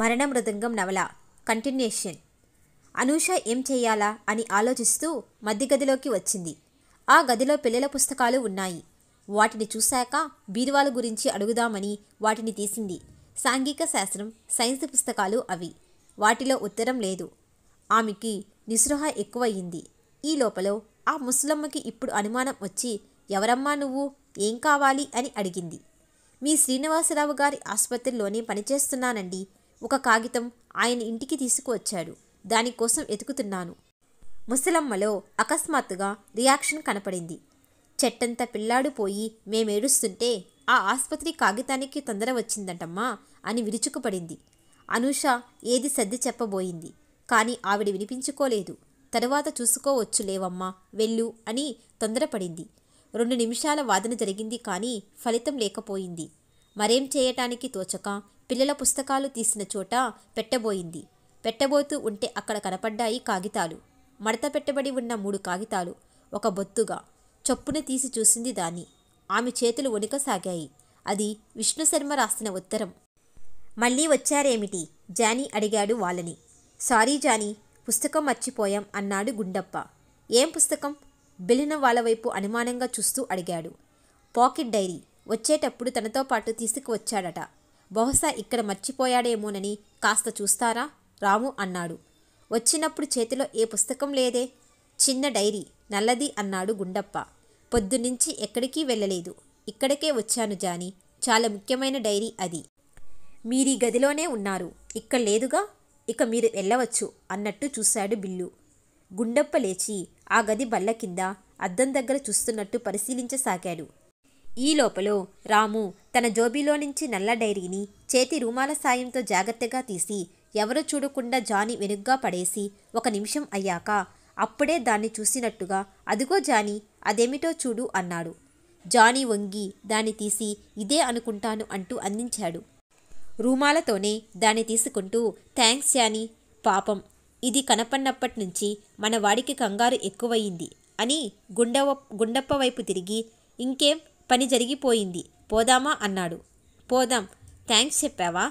మరణ మృదంగం నవల కంటిన్యూషన్ అనూష ఏం చేయాలా అని ఆలోచిస్తూ మధ్య గదిలోకి వచ్చింది ఆ గదిలో పిల్లల పుస్తకాలు ఉన్నాయి వాటిని చూశాక బీరువాల గురించి అడుగుదామని వాటిని తీసింది సాంఘిక శాస్త్రం సైన్స్ పుస్తకాలు అవి వాటిలో ఉత్తరం లేదు ఆమెకి నిస్పృహ ఎక్కువయ్యింది ఈ లోపల ఆ ముసలమ్మకి ఇప్పుడు అనుమానం వచ్చి ఎవరమ్మా నువ్వు ఏం కావాలి అని అడిగింది మీ శ్రీనివాసరావు గారి ఆసుపత్రిలోనే పనిచేస్తున్నానండి ఒక కాగితం ఆయన ఇంటికి తీసుకువచ్చాడు దానికోసం ఎతుకుతున్నాను ముసలమ్మలో అకస్మాత్తుగా రియాక్షన్ కనపడింది చెట్టంత పిల్లాడు పోయి మేమేడుస్తుంటే ఆ ఆసుపత్రి కాగితానికి తొందర వచ్చిందంటమ్మా అని విరుచుకుపడింది అనూష ఏది సర్ది చెప్పబోయింది కానీ ఆవిడ వినిపించుకోలేదు తరువాత చూసుకోవచ్చు లేవమ్మా వెళ్ళు అని తొందరపడింది రెండు నిమిషాల వాదన జరిగింది కానీ ఫలితం లేకపోయింది మరేం చేయటానికి తోచక పిల్లల పుస్తకాలు తీసిన చోట పెట్టబోయింది పెట్టబోతూ ఉంటే అక్కడ కనపడ్డాయి కాగితాలు మడత పెట్టబడి ఉన్న మూడు కాగితాలు ఒక బొత్తుగా చొప్పున తీసి చూసింది దాన్ని ఆమె చేతులు వణుకసాగాయి అది విష్ణు శర్మ రాసిన ఉత్తరం మళ్ళీ వచ్చారేమిటి జానీ అడిగాడు వాళ్ళని సారీ జానీ పుస్తకం మర్చిపోయాం అన్నాడు గుండప్ప ఏం పుస్తకం బిలిన వాళ్ళ వైపు అనుమానంగా చూస్తూ అడిగాడు పాకెట్ డైరీ వచ్చేటప్పుడు తనతో పాటు తీసుకువచ్చాడట బహుశా ఇక్కడ మర్చిపోయాడేమోనని కాస్త చూస్తారా రాము అన్నాడు వచ్చినప్పుడు చేతిలో ఏ పుస్తకం లేదే చిన్న డైరీ నల్లది అన్నాడు గుండప్ప పొద్దునుంచి ఎక్కడికి వెళ్ళలేదు ఇక్కడికే వచ్చాను జాని చాలా ముఖ్యమైన డైరీ అది ఈ గదిలోనే ఉన్నారు ఇక్కడ లేదుగా ఇక మీరు వెళ్ళవచ్చు అన్నట్టు చూశాడు బిల్లు గుండప్ప లేచి ఆ గది బల్ల కింద అద్దం దగ్గర చూస్తున్నట్టు పరిశీలించసాగాడు ఈ లోపల రాము తన జోబీలో నుంచి నల్ల డైరీని చేతి రూమాల సాయంతో జాగ్రత్తగా తీసి ఎవరు చూడకుండా జానీ వెనుగ్గా పడేసి ఒక నిమిషం అయ్యాక అప్పుడే దాన్ని చూసినట్టుగా అదిగో జానీ అదేమిటో చూడు అన్నాడు జానీ వంగి దాన్ని తీసి ఇదే అనుకుంటాను అంటూ అందించాడు రూమాలతోనే దాన్ని తీసుకుంటూ థ్యాంక్స్ జానీ పాపం ఇది కనపడినప్పటి నుంచి మన వాడికి కంగారు ఎక్కువయింది అని గుండవ గుండప్ప వైపు తిరిగి ఇంకేం పని జరిగిపోయింది పోదామా అన్నాడు పోదాం థ్యాంక్స్ చెప్పావా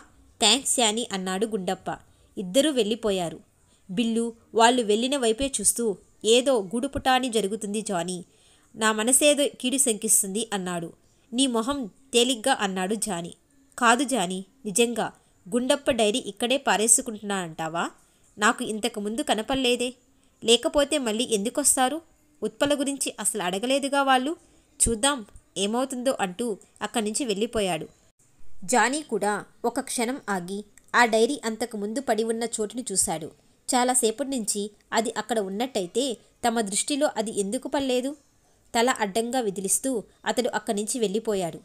థ్యాంక్స్ యాని అన్నాడు గుండప్ప ఇద్దరూ వెళ్ళిపోయారు బిల్లు వాళ్ళు వెళ్ళిన వైపే చూస్తూ ఏదో గుడుపుటాని జరుగుతుంది జానీ నా మనసేదో కీడు శంకిస్తుంది అన్నాడు నీ మొహం తేలిగ్గా అన్నాడు జానీ కాదు జానీ నిజంగా గుండప్ప డైరీ ఇక్కడే పారేసుకుంటున్నానంటావా నాకు ఇంతకు ముందు కనపడలేదే లేకపోతే మళ్ళీ ఎందుకొస్తారు ఉత్పల గురించి అసలు అడగలేదుగా వాళ్ళు చూద్దాం ఏమవుతుందో అంటూ అక్కడి నుంచి వెళ్ళిపోయాడు జానీ కూడా ఒక క్షణం ఆగి ఆ డైరీ అంతకు ముందు పడి ఉన్న చోటుని చూశాడు చాలాసేపటి నుంచి అది అక్కడ ఉన్నట్టయితే తమ దృష్టిలో అది ఎందుకు పడలేదు తల అడ్డంగా విదిలిస్తూ అతడు అక్కడి నుంచి వెళ్ళిపోయాడు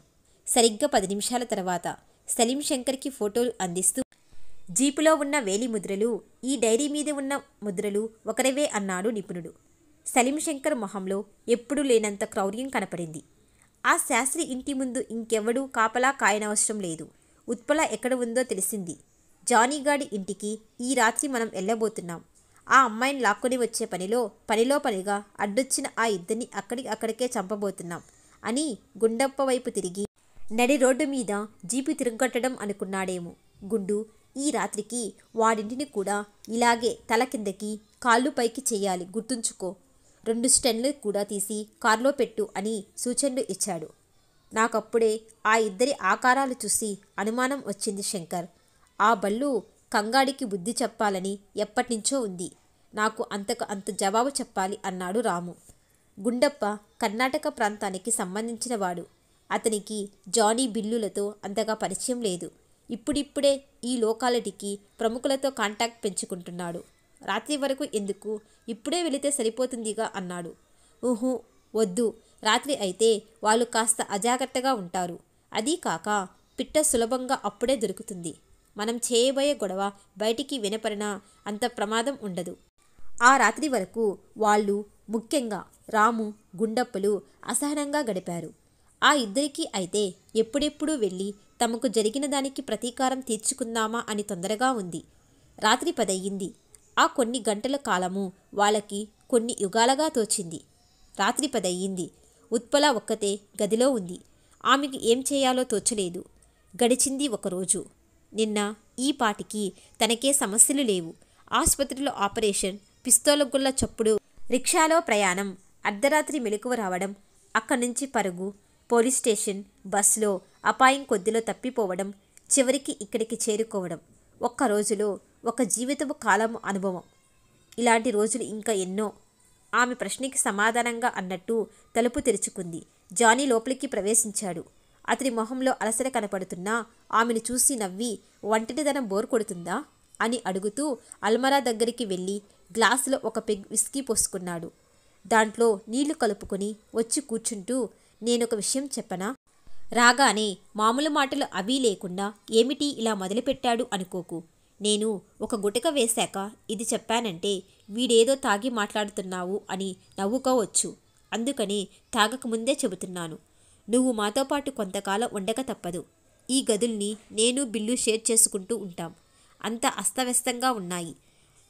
సరిగ్గా పది నిమిషాల తర్వాత సలీం శంకర్కి ఫోటోలు అందిస్తూ జీపులో ఉన్న వేలి ముద్రలు ఈ డైరీ మీద ఉన్న ముద్రలు ఒకరివే అన్నాడు నిపుణుడు సలీం శంకర్ మొహంలో ఎప్పుడూ లేనంత క్రౌర్యం కనపడింది ఆ శాస్త్రి ఇంటి ముందు ఇంకెవడూ కాపలా కాయనవసరం లేదు ఉత్పల ఎక్కడ ఉందో తెలిసింది జానీగాడి ఇంటికి ఈ రాత్రి మనం వెళ్ళబోతున్నాం ఆ అమ్మాయిని లాక్కొని వచ్చే పనిలో పనిలో పనిగా అడ్డొచ్చిన ఆ ఇద్దరిని అక్కడికి అక్కడికే చంపబోతున్నాం అని గుండప్ప వైపు తిరిగి నడి రోడ్డు మీద జీపు తిరుగట్టడం అనుకున్నాడేమో గుండు ఈ రాత్రికి వాడింటిని కూడా ఇలాగే తల కిందకి కాళ్ళు పైకి చేయాలి గుర్తుంచుకో రెండు స్టెన్లు కూడా తీసి కారులో పెట్టు అని సూచనలు ఇచ్చాడు నాకప్పుడే ఆ ఇద్దరి ఆకారాలు చూసి అనుమానం వచ్చింది శంకర్ ఆ బళ్ళు కంగాడికి బుద్ధి చెప్పాలని ఎప్పటినుంచో ఉంది నాకు అంతకు అంత జవాబు చెప్పాలి అన్నాడు రాము గుండప్ప కర్ణాటక ప్రాంతానికి సంబంధించినవాడు అతనికి జానీ బిల్లులతో అంతగా పరిచయం లేదు ఇప్పుడిప్పుడే ఈ లోకాలిటీకి ప్రముఖులతో కాంటాక్ట్ పెంచుకుంటున్నాడు రాత్రి వరకు ఎందుకు ఇప్పుడే వెళితే సరిపోతుందిగా అన్నాడు ఊహు వద్దు రాత్రి అయితే వాళ్ళు కాస్త అజాగ్రత్తగా ఉంటారు అదీ కాక పిట్ట సులభంగా అప్పుడే దొరుకుతుంది మనం చేయబోయే గొడవ బయటికి వినపడినా అంత ప్రమాదం ఉండదు ఆ రాత్రి వరకు వాళ్ళు ముఖ్యంగా రాము గుండప్పలు అసహనంగా గడిపారు ఆ ఇద్దరికీ అయితే ఎప్పుడెప్పుడు వెళ్ళి తమకు జరిగిన దానికి ప్రతీకారం తీర్చుకుందామా అని తొందరగా ఉంది రాత్రి పదయ్యింది ఆ కొన్ని గంటల కాలము వాళ్ళకి కొన్ని యుగాలగా తోచింది రాత్రి పదయ్యింది ఉత్పల ఒక్కతే గదిలో ఉంది ఆమెకి ఏం చేయాలో తోచలేదు గడిచింది ఒకరోజు నిన్న ఈ పాటికి తనకే సమస్యలు లేవు ఆసుపత్రిలో ఆపరేషన్ పిస్తోల గుళ్ళ చప్పుడు రిక్షాలో ప్రయాణం అర్ధరాత్రి మెలకువ రావడం అక్కడి నుంచి పరుగు పోలీస్ స్టేషన్ బస్సులో అపాయం కొద్దిలో తప్పిపోవడం చివరికి ఇక్కడికి చేరుకోవడం ఒక్క రోజులో ఒక జీవితపు కాలము అనుభవం ఇలాంటి రోజులు ఇంకా ఎన్నో ఆమె ప్రశ్నకి సమాధానంగా అన్నట్టు తలుపు తెరుచుకుంది జానీ లోపలికి ప్రవేశించాడు అతని మొహంలో అలసర కనపడుతున్నా ఆమెను చూసి నవ్వి ఒంటరిదనం బోర్ కొడుతుందా అని అడుగుతూ అల్మరా దగ్గరికి వెళ్ళి గ్లాసులో ఒక పెగ్ విస్కీ పోసుకున్నాడు దాంట్లో నీళ్లు కలుపుకొని వచ్చి కూర్చుంటూ నేనొక విషయం చెప్పనా రాగానే మామూలు మాటలు అవి లేకుండా ఏమిటి ఇలా మొదలుపెట్టాడు అనుకోకు నేను ఒక గుటక వేశాక ఇది చెప్పానంటే వీడేదో తాగి మాట్లాడుతున్నావు అని నవ్వుకోవచ్చు అందుకని తాగకముందే చెబుతున్నాను నువ్వు మాతో పాటు కొంతకాలం ఉండక తప్పదు ఈ గదుల్ని నేను బిల్లు షేర్ చేసుకుంటూ ఉంటాం అంత అస్తవ్యస్తంగా ఉన్నాయి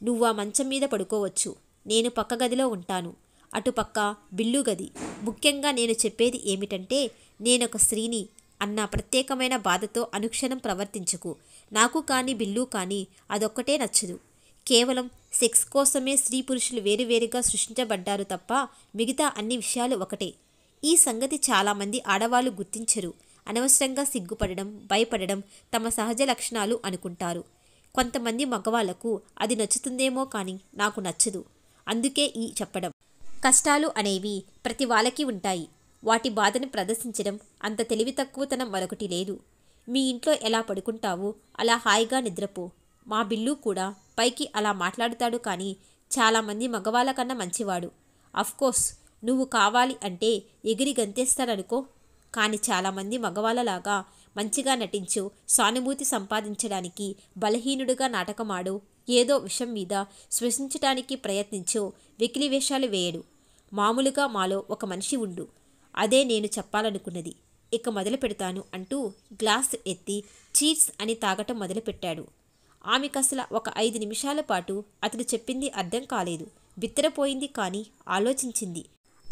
నువ్వు ఆ మంచం మీద పడుకోవచ్చు నేను పక్క గదిలో ఉంటాను అటుపక్క బిల్లు గది ముఖ్యంగా నేను చెప్పేది ఏమిటంటే నేనొక స్త్రీని అన్న ప్రత్యేకమైన బాధతో అనుక్షణం ప్రవర్తించుకు నాకు కానీ బిల్లు కానీ అదొక్కటే నచ్చదు కేవలం సెక్స్ కోసమే స్త్రీ పురుషులు వేరువేరుగా సృష్టించబడ్డారు తప్ప మిగతా అన్ని విషయాలు ఒకటే ఈ సంగతి చాలామంది ఆడవాళ్ళు గుర్తించరు అనవసరంగా సిగ్గుపడడం భయపడడం తమ సహజ లక్షణాలు అనుకుంటారు కొంతమంది మగవాళ్లకు అది నచ్చుతుందేమో కానీ నాకు నచ్చదు అందుకే ఈ చెప్పడం కష్టాలు అనేవి ప్రతి వాళ్ళకి ఉంటాయి వాటి బాధను ప్రదర్శించడం అంత తెలివి తక్కువతనం మరొకటి లేదు మీ ఇంట్లో ఎలా పడుకుంటావు అలా హాయిగా నిద్రపో మా బిల్లు కూడా పైకి అలా మాట్లాడుతాడు కానీ చాలామంది మగవాళ్ళ కన్నా మంచివాడు అఫ్కోర్స్ నువ్వు కావాలి అంటే ఎగిరి గంతేస్తాననుకో కానీ చాలామంది మగవాళ్ళలాగా మంచిగా నటించు సానుభూతి సంపాదించడానికి బలహీనుడుగా నాటకమాడు ఏదో విషయం మీద శ్వసించడానికి ప్రయత్నించు వెకిలివేషాలు వేయడు మామూలుగా మాలో ఒక మనిషి ఉండు అదే నేను చెప్పాలనుకున్నది ఇక మొదలు పెడతాను అంటూ గ్లాస్ ఎత్తి చీర్స్ అని తాగటం మొదలుపెట్టాడు ఆమెకు అసలు ఒక ఐదు నిమిషాల పాటు అతడు చెప్పింది అర్థం కాలేదు బిత్తరపోయింది కానీ ఆలోచించింది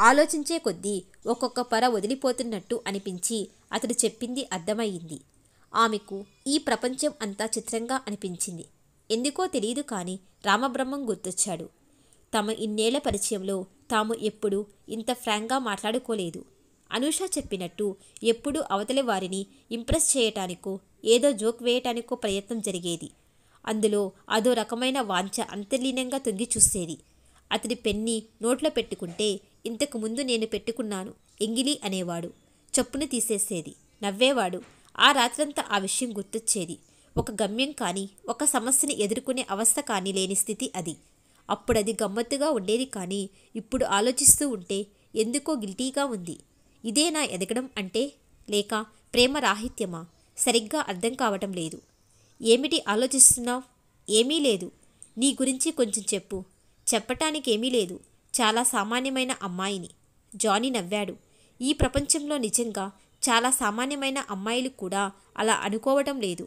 ఆలోచించే కొద్దీ ఒక్కొక్క పర వదిలిపోతున్నట్టు అనిపించి అతడు చెప్పింది అర్థమయ్యింది ఆమెకు ఈ ప్రపంచం అంతా చిత్రంగా అనిపించింది ఎందుకో తెలియదు కానీ రామబ్రహ్మం గుర్తొచ్చాడు తమ ఇన్నేళ్ల పరిచయంలో తాము ఎప్పుడూ ఇంత ఫ్రాంక్గా మాట్లాడుకోలేదు అనూష చెప్పినట్టు ఎప్పుడూ అవతలి వారిని ఇంప్రెస్ చేయటానికో ఏదో జోక్ వేయటానికో ప్రయత్నం జరిగేది అందులో అదో రకమైన వాంఛ అంతర్లీనంగా తొంగి చూసేది అతడి పెన్ని నోట్లో పెట్టుకుంటే ఇంతకు ముందు నేను పెట్టుకున్నాను ఎంగిలి అనేవాడు చప్పున తీసేసేది నవ్వేవాడు ఆ రాత్రంతా ఆ విషయం గుర్తొచ్చేది ఒక గమ్యం కానీ ఒక సమస్యని ఎదుర్కొనే అవస్థ కానీ లేని స్థితి అది అప్పుడది గమ్మత్తుగా ఉండేది కానీ ఇప్పుడు ఆలోచిస్తూ ఉంటే ఎందుకో గిల్టీగా ఉంది ఇదే నా ఎదగడం అంటే లేక ప్రేమ రాహిత్యమా సరిగ్గా అర్థం కావటం లేదు ఏమిటి ఆలోచిస్తున్నావు ఏమీ లేదు నీ గురించి కొంచెం చెప్పు చెప్పటానికి ఏమీ లేదు చాలా సామాన్యమైన అమ్మాయిని జానీ నవ్వాడు ఈ ప్రపంచంలో నిజంగా చాలా సామాన్యమైన అమ్మాయిలు కూడా అలా అనుకోవటం లేదు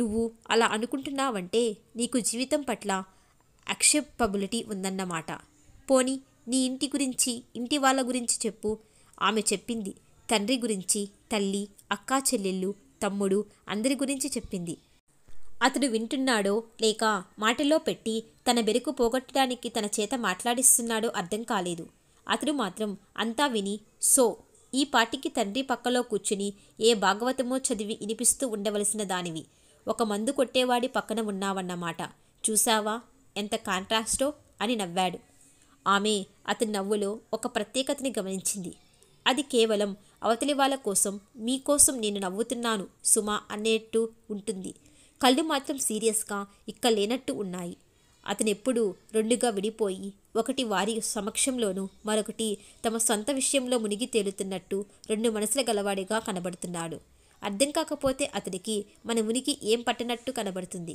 నువ్వు అలా అనుకుంటున్నావంటే నీకు జీవితం పట్ల అక్షేపబులిటీ ఉందన్నమాట పోని నీ ఇంటి గురించి ఇంటి వాళ్ళ గురించి చెప్పు ఆమె చెప్పింది తండ్రి గురించి తల్లి అక్కా చెల్లెళ్ళు తమ్ముడు అందరి గురించి చెప్పింది అతడు వింటున్నాడో లేక మాటలో పెట్టి తన బెరుకు పోగొట్టడానికి తన చేత మాట్లాడిస్తున్నాడో అర్థం కాలేదు అతడు మాత్రం అంతా విని సో ఈ పాటికి తండ్రి పక్కలో కూర్చుని ఏ భాగవతమో చదివి వినిపిస్తూ ఉండవలసిన దానివి ఒక మందు కొట్టేవాడి పక్కన ఉన్నావన్నమాట చూసావా ఎంత కాంట్రాస్టో అని నవ్వాడు ఆమె అతని నవ్వులో ఒక ప్రత్యేకతని గమనించింది అది కేవలం అవతలి వాళ్ళ కోసం మీకోసం నేను నవ్వుతున్నాను సుమా అనేట్టు ఉంటుంది కళ్ళు మాత్రం సీరియస్గా ఇక్క లేనట్టు ఉన్నాయి అతనెప్పుడు రెండుగా విడిపోయి ఒకటి వారి సమక్షంలోనూ మరొకటి తమ సొంత విషయంలో మునిగి తేలుతున్నట్టు రెండు మనసుల గలవాడిగా కనబడుతున్నాడు అర్థం కాకపోతే అతనికి మన మునికి ఏం పట్టనట్టు కనబడుతుంది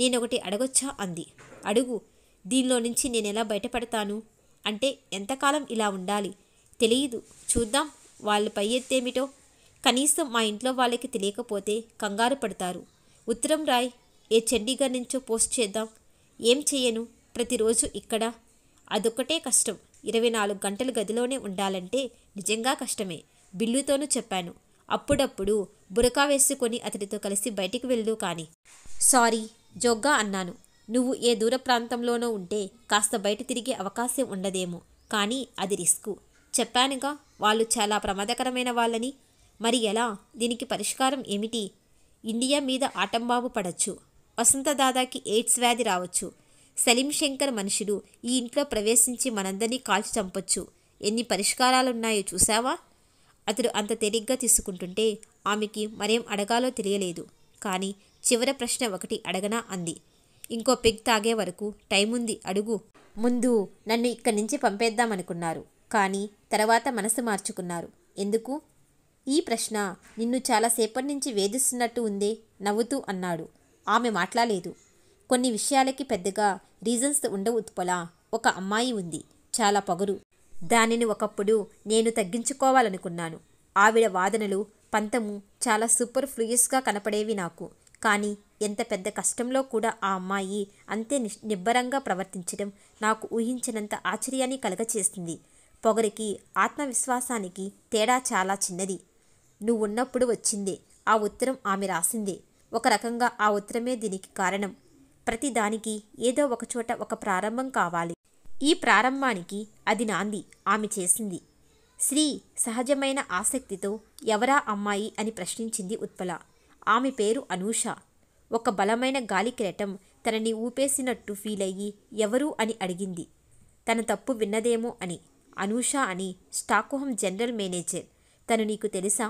నేనొకటి అడగొచ్చా అంది అడుగు దీనిలో నుంచి నేనెలా బయటపడతాను అంటే ఎంతకాలం ఇలా ఉండాలి తెలియదు చూద్దాం వాళ్ళు పై ఎత్తేమిటో కనీసం మా ఇంట్లో వాళ్ళకి తెలియకపోతే కంగారు పడతారు ఉత్తరం రాయ్ ఏ చండీగఢ్ నుంచో పోస్ట్ చేద్దాం ఏం చేయను ప్రతిరోజు ఇక్కడ అదొక్కటే కష్టం ఇరవై నాలుగు గంటలు గదిలోనే ఉండాలంటే నిజంగా కష్టమే బిల్లుతోనూ చెప్పాను అప్పుడప్పుడు బురకా వేసుకొని అతడితో కలిసి బయటికి వెళ్ళు కానీ సారీ జోగ్గా అన్నాను నువ్వు ఏ దూర ప్రాంతంలోనో ఉంటే కాస్త బయట తిరిగే అవకాశం ఉండదేమో కానీ అది రిస్కు చెప్పానుగా వాళ్ళు చాలా ప్రమాదకరమైన వాళ్ళని మరి ఎలా దీనికి పరిష్కారం ఏమిటి ఇండియా మీద ఆటంబాబు పడచ్చు వసంత దాదాకి ఎయిడ్స్ వ్యాధి రావచ్చు సలీం శంకర్ మనుషులు ఈ ఇంట్లో ప్రవేశించి మనందరినీ కాల్చి చంపొచ్చు ఎన్ని పరిష్కారాలున్నాయో చూసావా అతడు అంత తేలిగ్గా తీసుకుంటుంటే ఆమెకి మరేం అడగాలో తెలియలేదు కానీ చివరి ప్రశ్న ఒకటి అడగనా అంది ఇంకో పెగ్ తాగే వరకు టైం ఉంది అడుగు ముందు నన్ను ఇక్కడి నుంచి పంపేద్దామనుకున్నారు కానీ తర్వాత మనసు మార్చుకున్నారు ఎందుకు ఈ ప్రశ్న నిన్ను చాలాసేపటి నుంచి వేధిస్తున్నట్టు ఉందే నవ్వుతూ అన్నాడు ఆమె మాట్లాడలేదు కొన్ని విషయాలకి పెద్దగా రీజన్స్ ఉండవు ఉత్పల ఒక అమ్మాయి ఉంది చాలా పొగరు దానిని ఒకప్పుడు నేను తగ్గించుకోవాలనుకున్నాను ఆవిడ వాదనలు పంతము చాలా సూపర్ ఫ్లూయస్గా కనపడేవి నాకు కానీ ఎంత పెద్ద కష్టంలో కూడా ఆ అమ్మాయి అంతే నిబ్బరంగా ప్రవర్తించడం నాకు ఊహించినంత ఆశ్చర్యాన్ని కలగచేస్తుంది పొగరికి ఆత్మవిశ్వాసానికి తేడా చాలా చిన్నది నువ్వున్నప్పుడు వచ్చిందే ఆ ఉత్తరం ఆమె రాసిందే ఒక రకంగా ఆ ఉత్తరమే దీనికి కారణం ప్రతిదానికి ఏదో ఒకచోట ఒక ప్రారంభం కావాలి ఈ ప్రారంభానికి అది నాంది ఆమె చేసింది శ్రీ సహజమైన ఆసక్తితో ఎవరా అమ్మాయి అని ప్రశ్నించింది ఉత్పల ఆమె పేరు అనూష ఒక బలమైన గాలి కిరటం తనని ఊపేసినట్టు ఫీల్ అయ్యి ఎవరు అని అడిగింది తన తప్పు విన్నదేమో అని అనూష అని స్టాక్హోమ్ జనరల్ మేనేజర్ తను నీకు తెలుసా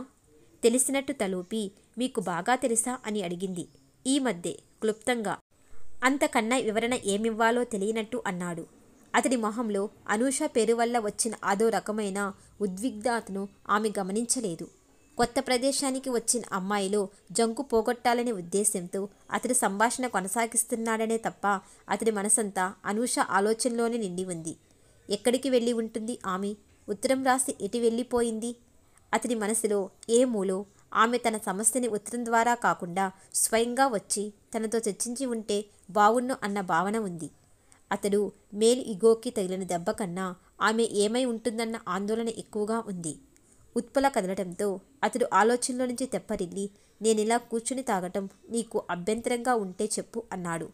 తెలిసినట్టు తలూపి మీకు బాగా తెలుసా అని అడిగింది ఈ మధ్య క్లుప్తంగా అంతకన్నా వివరణ ఏమివ్వాలో తెలియనట్టు అన్నాడు అతడి మొహంలో అనూష పేరు వల్ల వచ్చిన అదో రకమైన ఉద్విగ్నతను ఆమె గమనించలేదు కొత్త ప్రదేశానికి వచ్చిన అమ్మాయిలో జంకు పోగొట్టాలనే ఉద్దేశంతో అతడి సంభాషణ కొనసాగిస్తున్నాడనే తప్ప అతడి మనసంతా అనూష ఆలోచనలోనే నిండి ఉంది ఎక్కడికి వెళ్ళి ఉంటుంది ఆమె ఉత్తరం రాసి ఎటు వెళ్ళిపోయింది అతని మనసులో ఏ మూలో ఆమె తన సమస్యని ఉత్తరం ద్వారా కాకుండా స్వయంగా వచ్చి తనతో చర్చించి ఉంటే బావున్ను అన్న భావన ఉంది అతడు మేల్ ఇగోకి తగిలిన దెబ్బ కన్నా ఆమె ఏమై ఉంటుందన్న ఆందోళన ఎక్కువగా ఉంది ఉత్పల కదలటంతో అతడు ఆలోచనలో నుంచి తెప్పరిల్లి నేనిలా కూర్చుని తాగటం నీకు అభ్యంతరంగా ఉంటే చెప్పు అన్నాడు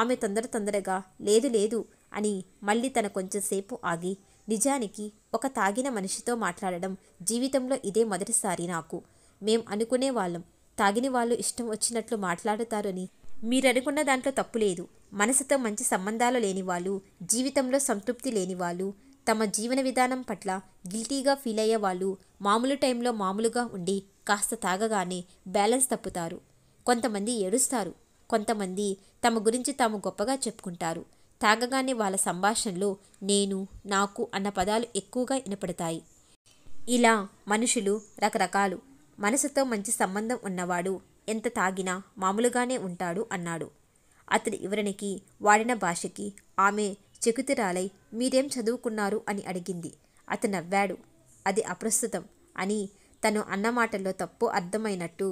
ఆమె తొందర తొందరగా లేదు లేదు అని మళ్ళీ తన కొంచెంసేపు ఆగి నిజానికి ఒక తాగిన మనిషితో మాట్లాడడం జీవితంలో ఇదే మొదటిసారి నాకు మేం అనుకునే వాళ్ళం తాగిన వాళ్ళు ఇష్టం వచ్చినట్లు మాట్లాడుతారని మీరనుకున్న దాంట్లో తప్పు లేదు మనసుతో మంచి సంబంధాలు లేని వాళ్ళు జీవితంలో సంతృప్తి లేని వాళ్ళు తమ జీవన విధానం పట్ల గిల్టీగా ఫీల్ అయ్యే వాళ్ళు మామూలు టైంలో మామూలుగా ఉండి కాస్త తాగగానే బ్యాలెన్స్ తప్పుతారు కొంతమంది ఏడుస్తారు కొంతమంది తమ గురించి తాము గొప్పగా చెప్పుకుంటారు తాగగానే వాళ్ళ సంభాషణలో నేను నాకు అన్న పదాలు ఎక్కువగా వినపడతాయి ఇలా మనుషులు రకరకాలు మనసుతో మంచి సంబంధం ఉన్నవాడు ఎంత తాగినా మామూలుగానే ఉంటాడు అన్నాడు అతడి వివరణకి వాడిన భాషకి ఆమె చెకుతిరాలై మీరేం చదువుకున్నారు అని అడిగింది అతను నవ్వాడు అది అప్రస్తుతం అని తను అన్నమాటల్లో తప్పు అర్థమైనట్టు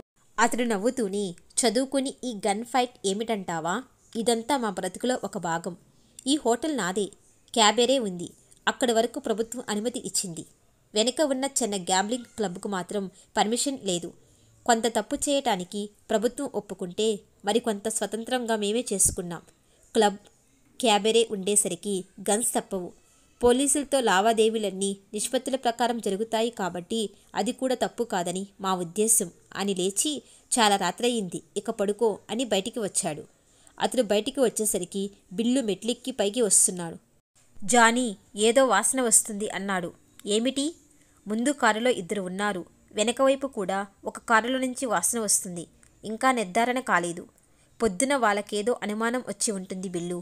అతడు నవ్వుతూనే చదువుకుని ఈ గన్ ఫైట్ ఏమిటంటావా ఇదంతా మా బ్రతుకులో ఒక భాగం ఈ హోటల్ నాదే క్యాబేరే ఉంది అక్కడి వరకు ప్రభుత్వం అనుమతి ఇచ్చింది వెనుక ఉన్న చిన్న గ్యాంబ్లింగ్ క్లబ్కు మాత్రం పర్మిషన్ లేదు కొంత తప్పు చేయటానికి ప్రభుత్వం ఒప్పుకుంటే మరికొంత స్వతంత్రంగా మేమే చేసుకున్నాం క్లబ్ క్యాబెరే ఉండేసరికి గన్స్ తప్పవు పోలీసులతో లావాదేవీలన్నీ నిష్పత్తుల ప్రకారం జరుగుతాయి కాబట్టి అది కూడా తప్పు కాదని మా ఉద్దేశం అని లేచి చాలా రాత్రయింది ఇక పడుకో అని బయటికి వచ్చాడు అతడు బయటికి వచ్చేసరికి బిల్లు మెట్లెక్కి పైకి వస్తున్నాడు జానీ ఏదో వాసన వస్తుంది అన్నాడు ఏమిటి ముందు కారులో ఇద్దరు ఉన్నారు వెనక వైపు కూడా ఒక కారులో నుంచి వాసన వస్తుంది ఇంకా నిర్ధారణ కాలేదు పొద్దున వాళ్ళకేదో అనుమానం వచ్చి ఉంటుంది బిల్లు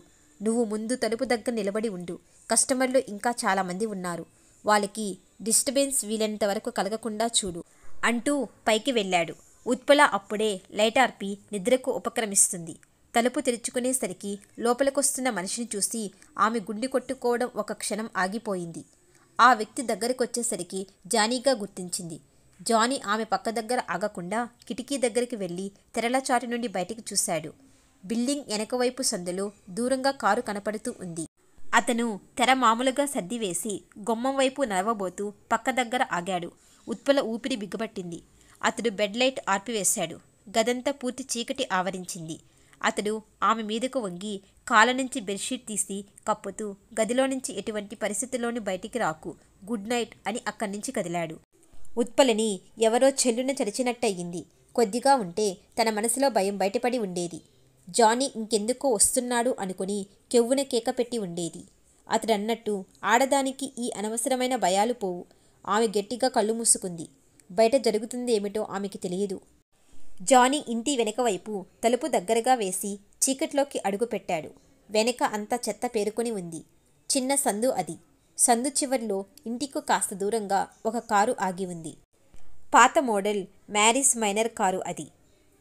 నువ్వు ముందు తలుపు దగ్గర నిలబడి ఉండు కస్టమర్లు ఇంకా చాలామంది ఉన్నారు వాళ్ళకి డిస్టర్బెన్స్ వీలైనంత వరకు కలగకుండా చూడు అంటూ పైకి వెళ్ళాడు ఉత్పల అప్పుడే లైట్ ఆర్పి నిద్రకు ఉపక్రమిస్తుంది తలుపు తెరుచుకునేసరికి లోపలికొస్తున్న మనిషిని చూసి ఆమె గుండె కొట్టుకోవడం ఒక క్షణం ఆగిపోయింది ఆ వ్యక్తి దగ్గరికొచ్చేసరికి జానీగా గుర్తించింది జానీ ఆమె పక్క దగ్గర ఆగకుండా కిటికీ దగ్గరికి వెళ్ళి తెరలచాటు నుండి బయటికి చూశాడు బిల్డింగ్ వెనకవైపు సందులో దూరంగా కారు కనపడుతూ ఉంది అతను తెర మామూలుగా సర్దివేసి గొమ్మం వైపు నడవబోతూ పక్క దగ్గర ఆగాడు ఉత్పల ఊపిరి బిగ్గబట్టింది అతడు బెడ్ లైట్ ఆర్పివేశాడు గదంతా పూర్తి చీకటి ఆవరించింది అతడు ఆమె మీదకు వంగి కాళ్ళ నుంచి బెడ్షీట్ తీసి కప్పుతూ గదిలో నుంచి ఎటువంటి పరిస్థితుల్లోని బయటికి రాకు గుడ్ నైట్ అని అక్కడి నుంచి కదిలాడు ఉత్పలని ఎవరో చెల్లున చరిచినట్టయింది కొద్దిగా ఉంటే తన మనసులో భయం బయటపడి ఉండేది జానీ ఇంకెందుకో వస్తున్నాడు అనుకుని కెవ్వున కేక పెట్టి ఉండేది అతడు అన్నట్టు ఆడదానికి ఈ అనవసరమైన భయాలు పోవు ఆమె గట్టిగా కళ్ళు మూసుకుంది బయట జరుగుతుందేమిటో ఆమెకి తెలియదు జానీ ఇంటి వైపు తలుపు దగ్గరగా వేసి చీకట్లోకి అడుగుపెట్టాడు వెనక అంత చెత్త పేరుకొని ఉంది చిన్న సందు అది సందు చివరిలో ఇంటికి కాస్త దూరంగా ఒక కారు ఆగి ఉంది పాత మోడల్ మ్యారిస్ మైనర్ కారు అది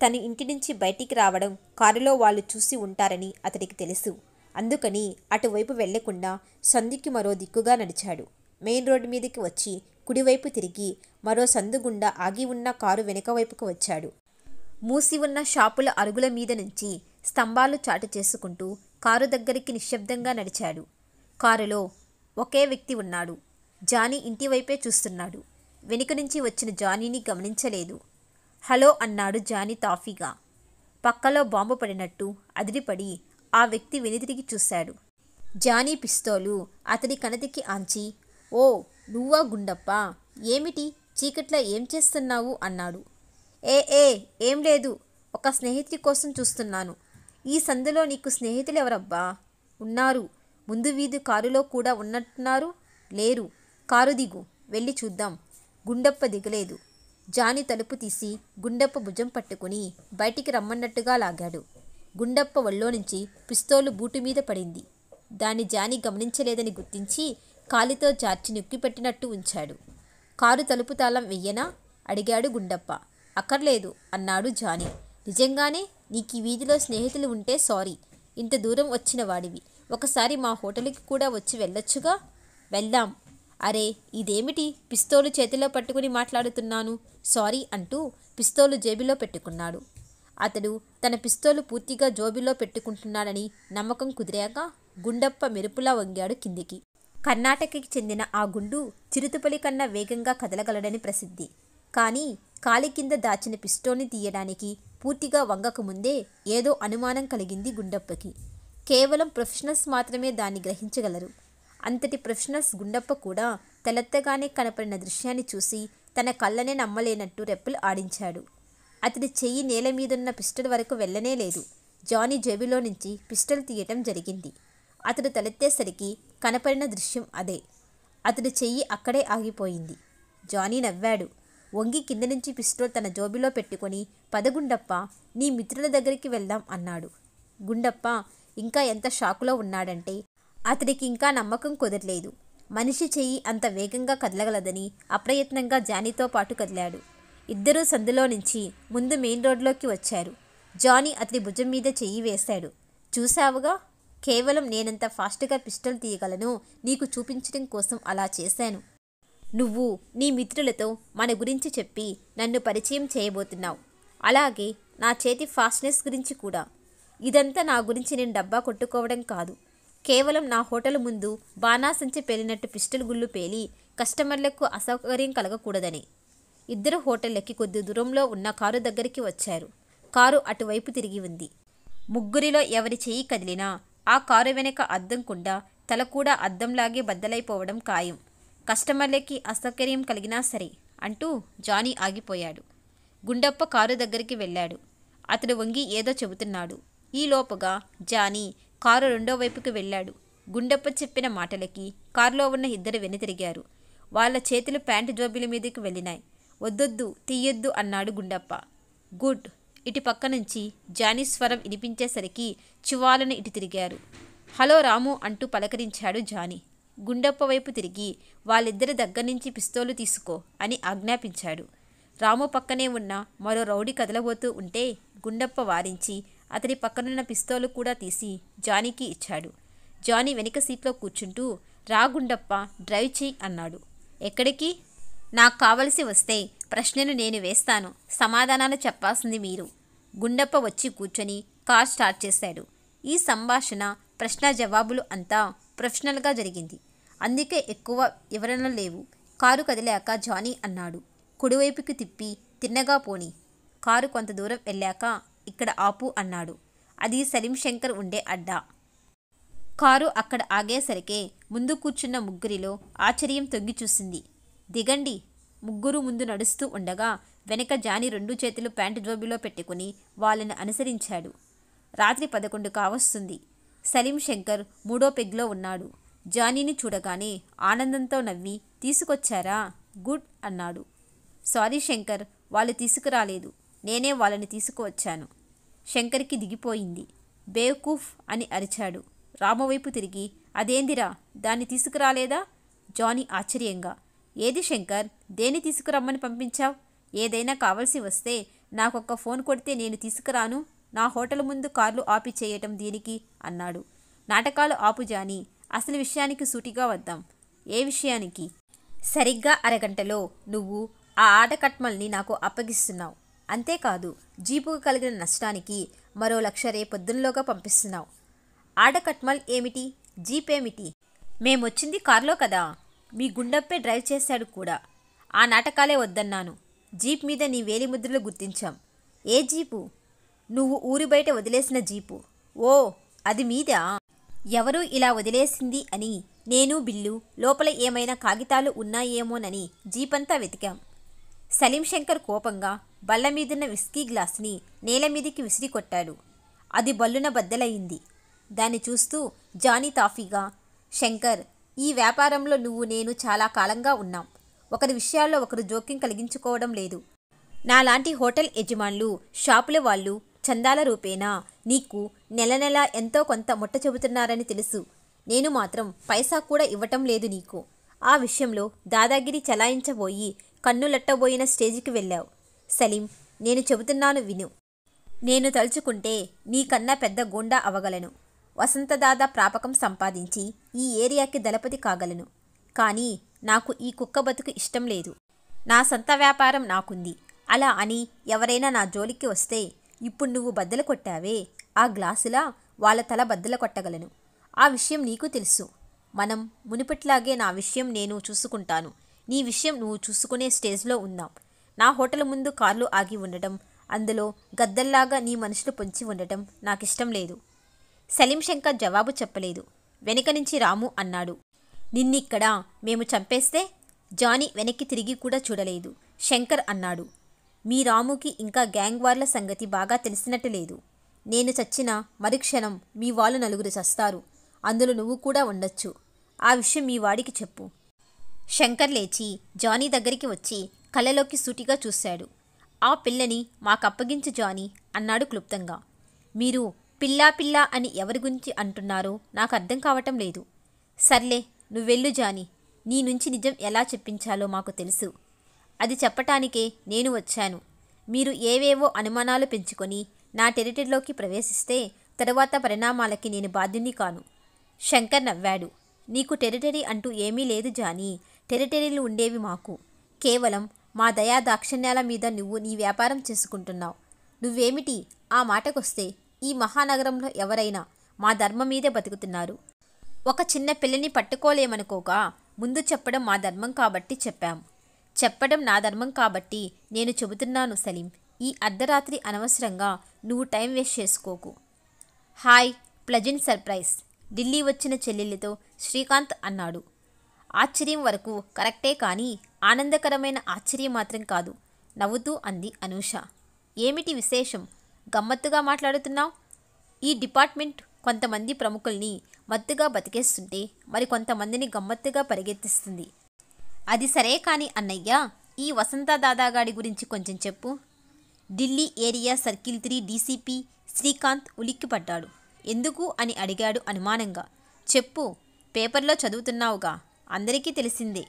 తను ఇంటి నుంచి బయటికి రావడం కారులో వాళ్ళు చూసి ఉంటారని అతడికి తెలుసు అందుకని అటువైపు వెళ్లకుండా సందుకి మరో దిక్కుగా నడిచాడు మెయిన్ రోడ్డు మీదకి వచ్చి కుడివైపు తిరిగి మరో సందు గుండా ఆగి ఉన్న కారు వెనుక వైపుకు వచ్చాడు మూసి ఉన్న షాపుల అరుగుల మీద నుంచి స్తంభాలు చాటు చేసుకుంటూ కారు దగ్గరికి నిశ్శబ్దంగా నడిచాడు కారులో ఒకే వ్యక్తి ఉన్నాడు జానీ ఇంటివైపే చూస్తున్నాడు వెనుక నుంచి వచ్చిన జానీని గమనించలేదు హలో అన్నాడు జానీ తాఫీగా పక్కలో బాంబు పడినట్టు అదిరిపడి ఆ వ్యక్తి వెనుదిరిగి చూశాడు జానీ పిస్తోలు అతని కనతికి ఆంచి ఓ నువ్వా గుండప్ప ఏమిటి చీకట్లో ఏం చేస్తున్నావు అన్నాడు ఏ ఏ ఏం లేదు ఒక స్నేహితుడి కోసం చూస్తున్నాను ఈ సందులో నీకు స్నేహితులు ఎవరబ్బా ఉన్నారు ముందు వీధి కారులో కూడా ఉన్నట్టున్నారు లేరు కారు దిగు వెళ్ళి చూద్దాం గుండప్ప దిగలేదు జాని తలుపు తీసి గుండప్ప భుజం పట్టుకుని బయటికి రమ్మన్నట్టుగా లాగాడు గుండప్ప ఒళ్ళో నుంచి పిస్తోలు బూటు మీద పడింది దాన్ని జాని గమనించలేదని గుర్తించి కాలితో జార్చి నొక్కిపెట్టినట్టు ఉంచాడు కారు తలుపు తాళం వెయ్యనా అడిగాడు గుండప్ప అక్కర్లేదు అన్నాడు జానీ నిజంగానే నీకు వీధిలో స్నేహితులు ఉంటే సారీ ఇంత దూరం వచ్చిన వాడివి ఒకసారి మా హోటల్కి కూడా వచ్చి వెళ్ళొచ్చుగా వెళ్దాం అరే ఇదేమిటి పిస్తోలు చేతిలో పట్టుకుని మాట్లాడుతున్నాను సారీ అంటూ పిస్తోలు జేబులో పెట్టుకున్నాడు అతడు తన పిస్తోలు పూర్తిగా జోబిలో పెట్టుకుంటున్నాడని నమ్మకం కుదిరాక గుండప్ప మెరుపులా వంగాడు కిందికి కర్ణాటకకి చెందిన ఆ గుండు చిరుతుపలి కన్నా వేగంగా కదలగలడని ప్రసిద్ధి కానీ కాలి కింద దాచిన పిస్టోల్ని తీయడానికి పూర్తిగా వంగకముందే ఏదో అనుమానం కలిగింది గుండప్పకి కేవలం ప్రొఫెషనల్స్ మాత్రమే దాన్ని గ్రహించగలరు అంతటి ప్రొఫెషనల్స్ గుండప్ప కూడా తెలెత్తగానే కనపడిన దృశ్యాన్ని చూసి తన కళ్ళనే నమ్మలేనట్టు రెప్పులు ఆడించాడు అతడి చెయ్యి నేల మీదున్న పిస్టల్ వరకు వెళ్ళనే లేదు జానీ జేబులో నుంచి పిస్టల్ తీయటం జరిగింది అతడు తలెత్తేసరికి కనపడిన దృశ్యం అదే అతడి చెయ్యి అక్కడే ఆగిపోయింది జానీ నవ్వాడు వంగి కింద నుంచి పిస్టోల్ తన జోబిలో పెట్టుకొని పదగుండప్ప నీ మిత్రుల దగ్గరికి వెళ్దాం అన్నాడు గుండప్ప ఇంకా ఎంత షాకులో ఉన్నాడంటే అతడికి ఇంకా నమ్మకం కుదరలేదు మనిషి చెయ్యి అంత వేగంగా కదలగలదని అప్రయత్నంగా జానీతో పాటు కదిలాడు ఇద్దరూ సందులో నుంచి ముందు మెయిన్ రోడ్లోకి వచ్చారు జానీ అతడి భుజం మీద చెయ్యి వేశాడు చూశావుగా కేవలం నేనంత ఫాస్ట్గా పిస్టల్ తీయగలను నీకు చూపించడం కోసం అలా చేశాను నువ్వు నీ మిత్రులతో మన గురించి చెప్పి నన్ను పరిచయం చేయబోతున్నావు అలాగే నా చేతి ఫాస్ట్నెస్ గురించి కూడా ఇదంతా నా గురించి నేను డబ్బా కొట్టుకోవడం కాదు కేవలం నా హోటల్ ముందు బాణాసంచి పేలినట్టు పిస్టల్ గుళ్ళు పేలి కస్టమర్లకు అసౌకర్యం కలగకూడదని ఇద్దరు హోటళ్ళకి కొద్ది దూరంలో ఉన్న కారు దగ్గరికి వచ్చారు కారు అటువైపు తిరిగి ఉంది ముగ్గురిలో ఎవరి చెయ్యి కదిలినా ఆ కారు వెనక అద్దం కుండా తల కూడా అద్దంలాగే బద్దలైపోవడం ఖాయం కస్టమర్లకి అసౌకర్యం కలిగినా సరే అంటూ జానీ ఆగిపోయాడు గుండప్ప కారు దగ్గరికి వెళ్ళాడు అతడు వంగి ఏదో చెబుతున్నాడు ఈలోపుగా జానీ కారు రెండో వైపుకి వెళ్ళాడు గుండప్ప చెప్పిన మాటలకి కారులో ఉన్న ఇద్దరు వెనుతిరిగారు వాళ్ళ చేతులు ప్యాంటు జోబీల మీదకి వెళ్ళినాయి వద్దొద్దు తీయొద్దు అన్నాడు గుండప్ప గుడ్ ఇటు పక్క నుంచి జానీ స్వరం వినిపించేసరికి చివాలను ఇటు తిరిగారు హలో రాము అంటూ పలకరించాడు జానీ గుండప్ప వైపు తిరిగి వాళ్ళిద్దరి దగ్గర నుంచి పిస్తోలు తీసుకో అని ఆజ్ఞాపించాడు రాము పక్కనే ఉన్న మరో రౌడీ కదలబోతూ ఉంటే గుండప్ప వారించి అతని పక్కనున్న పిస్తోలు కూడా తీసి జానీకి ఇచ్చాడు జానీ వెనుక సీట్లో కూర్చుంటూ రా గుండప్ప డ్రైవ్ చేయి అన్నాడు ఎక్కడికి నాకు కావలసి వస్తే ప్రశ్నలు నేను వేస్తాను సమాధానాలు చెప్పాల్సింది మీరు గుండప్ప వచ్చి కూర్చొని కార్ స్టార్ట్ చేశాడు ఈ సంభాషణ ప్రశ్న జవాబులు అంతా ప్రొఫెషనల్గా జరిగింది అందుకే ఎక్కువ వివరణలు లేవు కారు కదిలాక జానీ అన్నాడు కుడివైపుకి తిప్పి తిన్నగా పోని కారు కొంత దూరం వెళ్ళాక ఇక్కడ ఆపు అన్నాడు అది సలీం శంకర్ ఉండే అడ్డా కారు అక్కడ ఆగేసరికే ముందు కూర్చున్న ముగ్గురిలో ఆశ్చర్యం తొంగి చూసింది దిగండి ముగ్గురు ముందు నడుస్తూ ఉండగా వెనక జాని రెండు చేతులు ప్యాంటు జోబిలో పెట్టుకుని వాళ్ళని అనుసరించాడు రాత్రి పదకొండు కావస్తుంది సలీం శంకర్ మూడో పెగ్లో ఉన్నాడు జానీని చూడగానే ఆనందంతో నవ్వి తీసుకొచ్చారా గుడ్ అన్నాడు సారీ శంకర్ వాళ్ళు తీసుకురాలేదు నేనే వాళ్ళని తీసుకువచ్చాను శంకర్కి దిగిపోయింది బేవకూఫ్ అని అరిచాడు రామవైపు తిరిగి అదేందిరా దాన్ని తీసుకురాలేదా జానీ ఆశ్చర్యంగా ఏది శంకర్ దేని తీసుకురమ్మని పంపించావు ఏదైనా కావలసి వస్తే నాకొక్క ఫోన్ కొడితే నేను తీసుకురాను నా హోటల్ ముందు కార్లు ఆపి చేయటం దీనికి అన్నాడు నాటకాలు ఆపు జాని అసలు విషయానికి సూటిగా వద్దాం ఏ విషయానికి సరిగ్గా అరగంటలో నువ్వు ఆ ఆటకట్మల్ని నాకు అప్పగిస్తున్నావు అంతేకాదు జీపుకు కలిగిన నష్టానికి మరో లక్ష రేపొద్దునలోగా పంపిస్తున్నావు ఆడకట్మల్ ఏమిటి జీప్ ఏమిటి మేమొచ్చింది కారులో కదా మీ గుండప్పే డ్రైవ్ చేశాడు కూడా ఆ నాటకాలే వద్దన్నాను జీప్ మీద నీ వేలిముద్రలు గుర్తించాం ఏ జీపు నువ్వు ఊరి బయట వదిలేసిన జీపు ఓ అది మీదా ఎవరు ఇలా వదిలేసింది అని నేను బిల్లు లోపల ఏమైనా కాగితాలు ఉన్నాయేమోనని జీపంతా వెతికాం సలీం శంకర్ కోపంగా బల్ల మీదున్న విస్కీ గ్లాస్ని నేల మీదికి విసిరి కొట్టాడు అది బల్లున బద్దలయ్యింది దాన్ని చూస్తూ జానీ తాఫీగా శంకర్ ఈ వ్యాపారంలో నువ్వు నేను చాలా కాలంగా ఉన్నాం ఒకరి విషయాల్లో ఒకరు జోక్యం కలిగించుకోవడం లేదు నాలాంటి హోటల్ యజమానులు షాపుల వాళ్ళు చందాల రూపేనా నీకు నెల నెల ఎంతో కొంత ముట్ట చెబుతున్నారని తెలుసు నేను మాత్రం పైసా కూడా ఇవ్వటం లేదు నీకు ఆ విషయంలో దాదాగిరి చలాయించబోయి కన్నులట్టబోయిన స్టేజికి వెళ్ళావు సలీం నేను చెబుతున్నాను విను నేను తలుచుకుంటే నీకన్నా పెద్ద గుండా అవగలను వసంతదాద ప్రాపకం సంపాదించి ఈ ఏరియాకి దళపతి కాగలను కానీ నాకు ఈ కుక్క బతుకు ఇష్టం లేదు నా సొంత వ్యాపారం నాకుంది అలా అని ఎవరైనా నా జోలికి వస్తే ఇప్పుడు నువ్వు బద్దలు కొట్టావే ఆ గ్లాసులా వాళ్ళ తల బద్దల కొట్టగలను ఆ విషయం నీకు తెలుసు మనం మునిపట్లాగే నా విషయం నేను చూసుకుంటాను నీ విషయం నువ్వు చూసుకునే స్టేజ్లో ఉన్నాం నా హోటల్ ముందు కార్లు ఆగి ఉండటం అందులో గద్దల్లాగా నీ మనుషులు పొంచి ఉండటం నాకు ఇష్టం లేదు సలీం శంకర్ జవాబు చెప్పలేదు వెనక నుంచి రాము అన్నాడు నిన్నిక్కడ మేము చంపేస్తే జానీ వెనక్కి తిరిగి కూడా చూడలేదు శంకర్ అన్నాడు మీ రాముకి ఇంకా గ్యాంగ్ వార్ల సంగతి బాగా తెలిసినట్టు లేదు నేను చచ్చిన మరుక్షణం మీ వాళ్ళు నలుగురు చస్తారు అందులో నువ్వు కూడా ఉండొచ్చు ఆ విషయం మీ వాడికి చెప్పు శంకర్ లేచి జానీ దగ్గరికి వచ్చి కళ్ళలోకి సూటిగా చూశాడు ఆ పిల్లని మాకప్పగించు జానీ అన్నాడు క్లుప్తంగా మీరు పిల్లా పిల్లా అని ఎవరి గురించి అంటున్నారో నాకు అర్థం కావటం లేదు సర్లే నువ్వెళ్ళు జానీ నీ నుంచి నిజం ఎలా చెప్పించాలో మాకు తెలుసు అది చెప్పటానికే నేను వచ్చాను మీరు ఏవేవో అనుమానాలు పెంచుకొని నా టెరిటరీలోకి ప్రవేశిస్తే తరువాత పరిణామాలకి నేను బాధ్యుని కాను శంకర్ నవ్వాడు నీకు టెరిటరీ అంటూ ఏమీ లేదు జానీ టెరిటరీలు ఉండేవి మాకు కేవలం మా దయా దాక్షిణ్యాల మీద నువ్వు నీ వ్యాపారం చేసుకుంటున్నావు నువ్వేమిటి ఆ మాటకొస్తే ఈ మహానగరంలో ఎవరైనా మా ధర్మం మీదే బతుకుతున్నారు ఒక చిన్న పిల్లని పట్టుకోలేమనుకోగా ముందు చెప్పడం మా ధర్మం కాబట్టి చెప్పాం చెప్పడం నా ధర్మం కాబట్టి నేను చెబుతున్నాను సలీం ఈ అర్ధరాత్రి అనవసరంగా నువ్వు టైం వేస్ట్ చేసుకోకు హాయ్ ప్లజెంట్ సర్ప్రైజ్ ఢిల్లీ వచ్చిన చెల్లెళ్ళతో శ్రీకాంత్ అన్నాడు ఆశ్చర్యం వరకు కరెక్టే కానీ ఆనందకరమైన ఆశ్చర్యం మాత్రం కాదు నవ్వుతూ అంది అనూష ఏమిటి విశేషం గమ్మత్తుగా మాట్లాడుతున్నావు ఈ డిపార్ట్మెంట్ కొంతమంది ప్రముఖుల్ని మత్తుగా బతికేస్తుంటే మరి కొంతమందిని గమ్మత్తుగా పరిగెత్తిస్తుంది అది సరే కానీ అన్నయ్య ఈ వసంత దాదాగాడి గురించి కొంచెం చెప్పు Delhi area circle three DCP Srikanth ఉలిక్కిపడ్డాడు ఎందుకు అని అడిగాడు అనుమానంగా చెప్పు పేపర్లో చదువుతున్నావుగా అందరికీ తెలిసిందే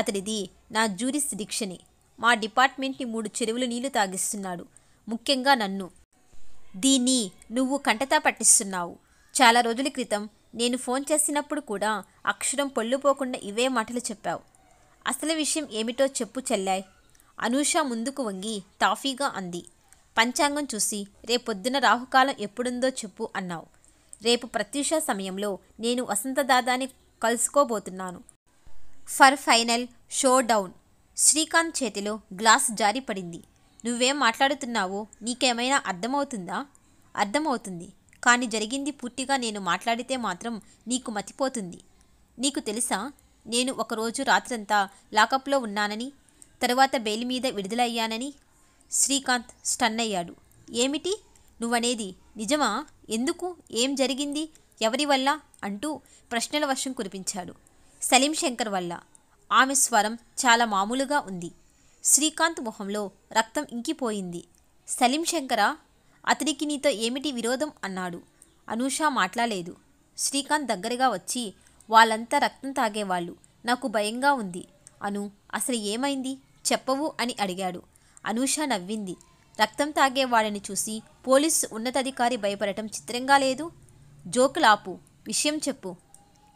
అతడిది నా జూరిస్ డిక్షని మా డిపార్ట్మెంట్ని మూడు చెరువులు నీళ్లు తాగిస్తున్నాడు ముఖ్యంగా నన్ను దీన్ని నువ్వు కంటతా పట్టిస్తున్నావు చాలా రోజుల క్రితం నేను ఫోన్ చేసినప్పుడు కూడా అక్షరం పొల్లుపోకుండా ఇవే మాటలు చెప్పావు అసలు విషయం ఏమిటో చెప్పు చెల్లాయ్ అనూష ముందుకు వంగి టాఫీగా అంది పంచాంగం చూసి రేపొద్దున రాహుకాలం ఎప్పుడుందో చెప్పు అన్నావు రేపు ప్రత్యూష సమయంలో నేను వసంత కలుసుకోబోతున్నాను for final showdown Srikanth చేతిలో గ్లాస్ జారి పడింది నువ్వేం మాట్లాడుతున్నావో నీకేమైనా అర్థమవుతుందా అర్థమవుతుంది కానీ జరిగింది పూర్తిగా నేను మాట్లాడితే మాత్రం నీకు మతిపోతుంది నీకు తెలుసా నేను ఒకరోజు రాత్రంతా లాకప్లో ఉన్నానని తరువాత బెయిలి మీద విడుదలయ్యానని శ్రీకాంత్ స్టన్ అయ్యాడు ఏమిటి నువ్వనేది నిజమా ఎందుకు ఏం జరిగింది ఎవరి వల్ల అంటూ ప్రశ్నల వర్షం కురిపించాడు సలీం శంకర్ వల్ల ఆమె స్వరం చాలా మామూలుగా ఉంది శ్రీకాంత్ మొహంలో రక్తం ఇంకిపోయింది సలీం శంకరా అతనికి నీతో ఏమిటి విరోధం అన్నాడు అనూష మాట్లాడలేదు శ్రీకాంత్ దగ్గరగా వచ్చి వాళ్ళంతా రక్తం తాగేవాళ్ళు నాకు భయంగా ఉంది అను అసలు ఏమైంది చెప్పవు అని అడిగాడు అనూష నవ్వింది రక్తం తాగేవాడిని చూసి పోలీసు ఉన్నతాధికారి భయపడటం చిత్రంగా లేదు జోకులాపు విషయం చెప్పు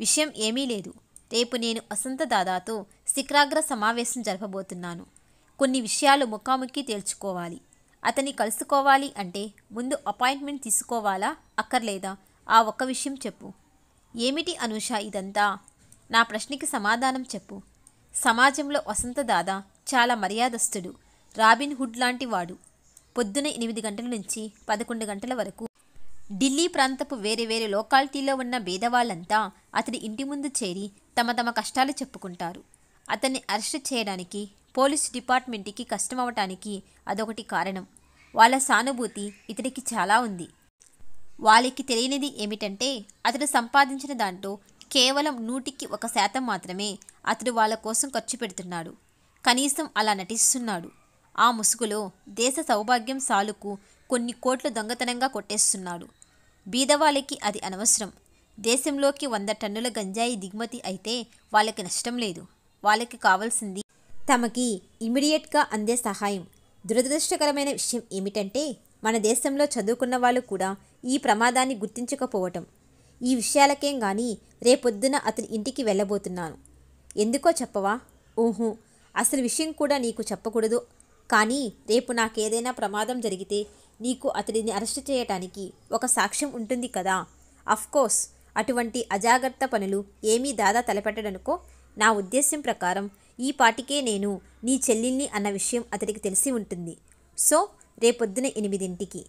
విషయం ఏమీ లేదు రేపు నేను వసంత దాదాతో శిఖరాగ్ర సమావేశం జరపబోతున్నాను కొన్ని విషయాలు ముఖాముఖి తేల్చుకోవాలి అతని కలుసుకోవాలి అంటే ముందు అపాయింట్మెంట్ తీసుకోవాలా అక్కర్లేదా ఆ ఒక్క విషయం చెప్పు ఏమిటి అనూష ఇదంతా నా ప్రశ్నకి సమాధానం చెప్పు సమాజంలో వసంత దాదా చాలా మర్యాదస్తుడు రాబిన్ హుడ్ లాంటి వాడు పొద్దున ఎనిమిది గంటల నుంచి పదకొండు గంటల వరకు ఢిల్లీ ప్రాంతపు వేరే వేరే లోకాలిటీలో ఉన్న బేదవాళ్ళంతా అతడి ఇంటి ముందు చేరి తమ తమ కష్టాలు చెప్పుకుంటారు అతన్ని అరెస్ట్ చేయడానికి పోలీస్ డిపార్ట్మెంట్కి కష్టమవటానికి అదొకటి కారణం వాళ్ళ సానుభూతి ఇతడికి చాలా ఉంది వాళ్ళకి తెలియనిది ఏమిటంటే అతడు సంపాదించిన దాంట్లో కేవలం నూటికి ఒక శాతం మాత్రమే అతడు వాళ్ళ కోసం ఖర్చు పెడుతున్నాడు కనీసం అలా నటిస్తున్నాడు ఆ ముసుగులో దేశ సౌభాగ్యం సాలుకు కొన్ని కోట్లు దొంగతనంగా కొట్టేస్తున్నాడు బీదవాళ్ళకి అది అనవసరం దేశంలోకి వంద టన్నుల గంజాయి దిగుమతి అయితే వాళ్ళకి నష్టం లేదు వాళ్ళకి కావాల్సింది తమకి ఇమీడియట్గా అందే సహాయం దురదృష్టకరమైన విషయం ఏమిటంటే మన దేశంలో చదువుకున్న వాళ్ళు కూడా ఈ ప్రమాదాన్ని గుర్తించకపోవటం ఈ విషయాలకేం కానీ రేపొద్దున అతని ఇంటికి వెళ్ళబోతున్నాను ఎందుకో చెప్పవా ఊహూ అసలు విషయం కూడా నీకు చెప్పకూడదు కానీ రేపు నాకేదైనా ప్రమాదం జరిగితే నీకు అతడిని అరెస్ట్ చేయటానికి ఒక సాక్ష్యం ఉంటుంది కదా అఫ్కోర్స్ అటువంటి అజాగ్రత్త పనులు ఏమీ దాదా తలపెట్టడనుకో నా ఉద్దేశం ప్రకారం ఈ పాటికే నేను నీ చెల్లెల్ని అన్న విషయం అతడికి తెలిసి ఉంటుంది సో రేపొద్దున ఎనిమిదింటికి